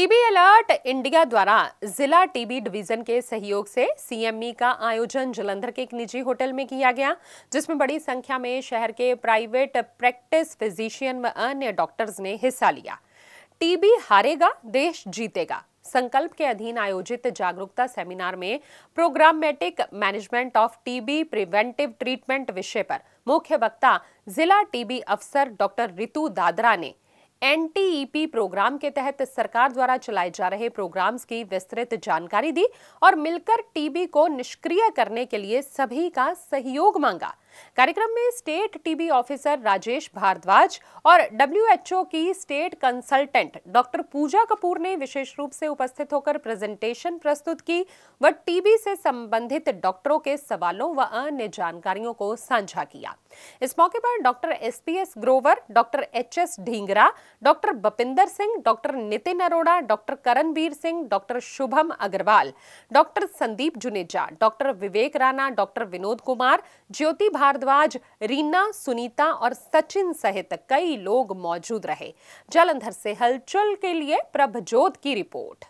TB alert India द्वारा जिला TB division के सहयोग से सीएमई का आयोजन जलंधर के एक निजी होटल में किया गया जिसमें बड़ी संख्या में शहर के प्राइवेट प्रैक्टिस फिजिशियन व अन्य डॉक्टर्स ने हिस्सा लिया टीबी हारेगा देश जीतेगा संकल्प के अधीन आयोजित जागरूकता सेमिनार में programmatic management of TB preventive treatment विषय पर मुख्य वक्ता जिला टीबी अफसर डॉक्टर ऋतु दादरा ने एनटीईपी प्रोग्राम के तहत सरकार द्वारा चलाए जा रहे प्रोग्राम्स की विस्तृत जानकारी दी और मिलकर टीबी को निष्क्रिय करने के लिए सभी का सहयोग मांगा कार्यक्रम में state TB officer Rajesh Bhardwaj और डब्ल्यूएचओ की state consultant doctor Pooja Kapoor ने विशेष रूप से उपस्थित होकर प्रेजेंटेशन प्रस्तुत की व टीबी से संबंधित डॉक्टरों के सवालों व अन्य जानकारियों को साझा किया इस मौके पर doctor SPS Grover doctor H S Dhingra doctor Bapinder Singh doctor Nitin Arora doctor Karanvir Singh doctor Shubham Agarwal doctor Sandeep Juneja doctor Vivek Rana doctor Vinod Kumar Jyoti Bhardwaj Reena Sunita और सचिन सहित कई लोग मौजूद रहे जालंधर से हलचल के लिए प्रभजोत की रिपोर्ट